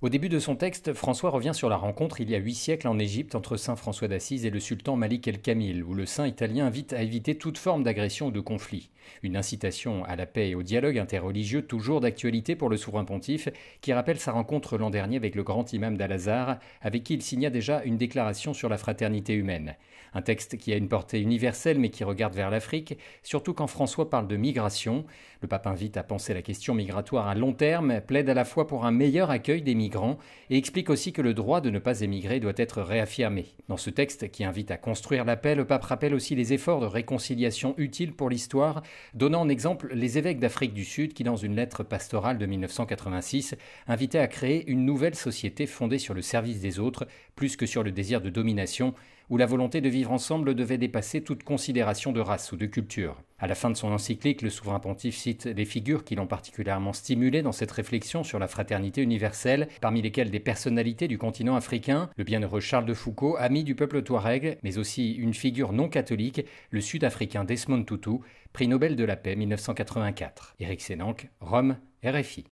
Au début de son texte, François revient sur la rencontre il y a huit siècles en Égypte entre saint François d'Assise et le sultan Malik el-Kamil, où le saint italien invite à éviter toute forme d'agression ou de conflit. Une incitation à la paix et au dialogue interreligieux toujours d'actualité pour le souverain pontife, qui rappelle sa rencontre l'an dernier avec le grand imam d'Al-Azhar, avec qui il signa déjà une déclaration sur la fraternité humaine. Un texte qui a une portée universelle mais qui regarde vers l'Afrique, surtout quand François parle de migration. Le pape invite à penser la question migratoire à long terme, plaide à la fois pour un meilleur accueil des et explique aussi que le droit de ne pas émigrer doit être réaffirmé. Dans ce texte qui invite à construire la paix, le pape rappelle aussi les efforts de réconciliation utiles pour l'histoire, donnant en exemple les évêques d'Afrique du Sud qui, dans une lettre pastorale de 1986, invitaient à créer une nouvelle société fondée sur le service des autres plus que sur le désir de domination où la volonté de vivre ensemble devait dépasser toute considération de race ou de culture. À la fin de son encyclique, le souverain pontife cite les figures qui l'ont particulièrement stimulé dans cette réflexion sur la fraternité universelle, parmi lesquelles des personnalités du continent africain, le bienheureux Charles de Foucault, ami du peuple touareg, mais aussi une figure non catholique, le sud-africain Desmond Tutu, prix Nobel de la paix 1984. Eric Sénanque, Rome, RFI.